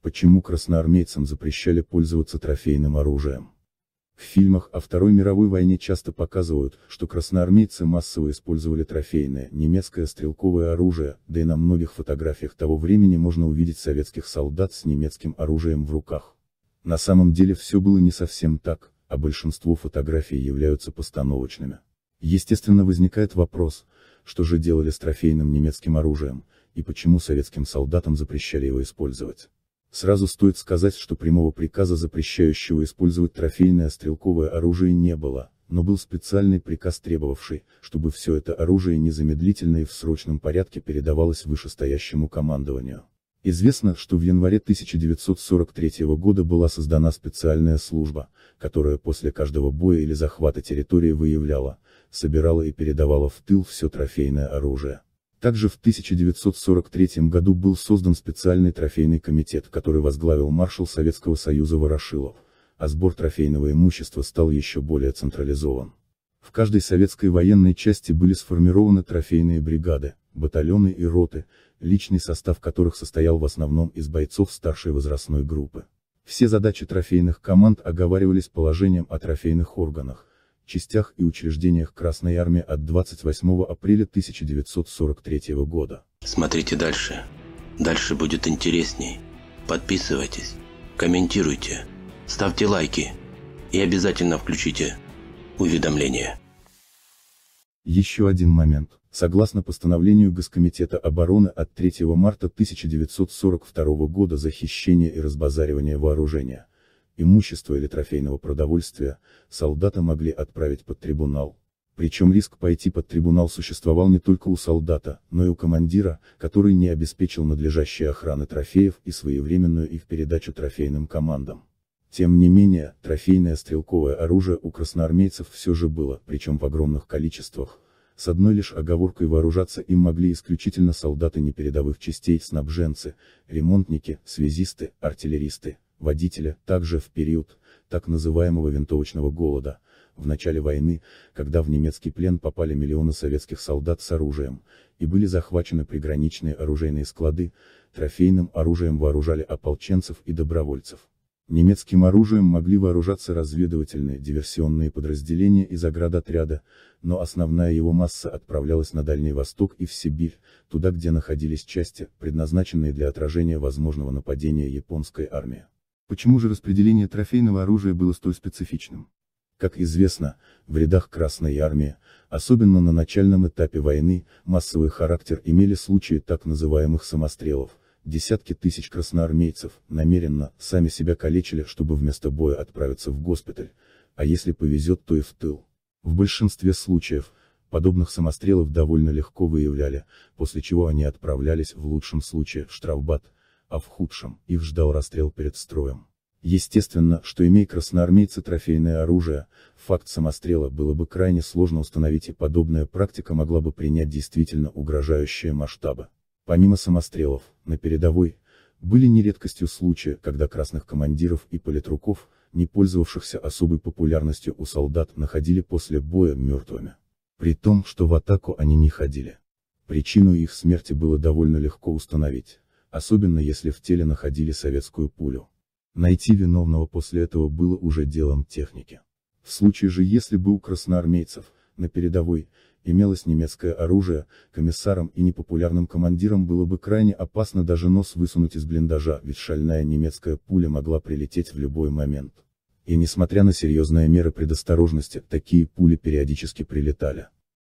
Почему красноармейцам запрещали пользоваться трофейным оружием? В фильмах о Второй мировой войне часто показывают, что красноармейцы массово использовали трофейное немецкое стрелковое оружие, да и на многих фотографиях того времени можно увидеть советских солдат с немецким оружием в руках. На самом деле все было не совсем так, а большинство фотографий являются постановочными. Естественно возникает вопрос, что же делали с трофейным немецким оружием, и почему советским солдатам запрещали его использовать. Сразу стоит сказать, что прямого приказа запрещающего использовать трофейное стрелковое оружие не было, но был специальный приказ требовавший, чтобы все это оружие незамедлительно и в срочном порядке передавалось вышестоящему командованию. Известно, что в январе 1943 года была создана специальная служба, которая после каждого боя или захвата территории выявляла, собирала и передавала в тыл все трофейное оружие. Также в 1943 году был создан специальный трофейный комитет, который возглавил маршал Советского Союза Ворошилов, а сбор трофейного имущества стал еще более централизован. В каждой советской военной части были сформированы трофейные бригады, батальоны и роты, личный состав которых состоял в основном из бойцов старшей возрастной группы. Все задачи трофейных команд оговаривались положением о трофейных органах, частях и учреждениях Красной Армии от 28 апреля 1943 года. Смотрите дальше. Дальше будет интересней. Подписывайтесь, комментируйте, ставьте лайки и обязательно включите уведомления. Еще один момент. Согласно постановлению Госкомитета обороны от 3 марта 1942 года за хищение и разбазаривание вооружения, имущества или трофейного продовольствия, солдата могли отправить под трибунал. Причем риск пойти под трибунал существовал не только у солдата, но и у командира, который не обеспечил надлежащей охраны трофеев и своевременную их передачу трофейным командам. Тем не менее, трофейное стрелковое оружие у красноармейцев все же было, причем в огромных количествах, с одной лишь оговоркой вооружаться им могли исключительно солдаты непередовых частей, снабженцы, ремонтники, связисты, артиллеристы водителя, также в период так называемого винтовочного голода, в начале войны, когда в немецкий плен попали миллионы советских солдат с оружием, и были захвачены приграничные оружейные склады, трофейным оружием вооружали ополченцев и добровольцев. Немецким оружием могли вооружаться разведывательные диверсионные подразделения и заградотряда, но основная его масса отправлялась на Дальний Восток и в Сибирь, туда где находились части, предназначенные для отражения возможного нападения японской армии. Почему же распределение трофейного оружия было столь специфичным? Как известно, в рядах Красной Армии, особенно на начальном этапе войны, массовый характер имели случаи так называемых самострелов, десятки тысяч красноармейцев, намеренно, сами себя калечили, чтобы вместо боя отправиться в госпиталь, а если повезет, то и в тыл. В большинстве случаев, подобных самострелов довольно легко выявляли, после чего они отправлялись, в лучшем случае, в штрафбат, а в худшем, их ждал расстрел перед строем. Естественно, что имея красноармейцы трофейное оружие, факт самострела было бы крайне сложно установить и подобная практика могла бы принять действительно угрожающие масштабы. Помимо самострелов, на передовой, были нередкостью случаи, когда красных командиров и политруков, не пользовавшихся особой популярностью у солдат, находили после боя мертвыми. При том, что в атаку они не ходили. Причину их смерти было довольно легко установить особенно если в теле находили советскую пулю. Найти виновного после этого было уже делом техники. В случае же если бы у красноармейцев, на передовой, имелось немецкое оружие, комиссарам и непопулярным командирам было бы крайне опасно даже нос высунуть из блиндажа, ведь шальная немецкая пуля могла прилететь в любой момент. И несмотря на серьезные меры предосторожности, такие пули периодически прилетали.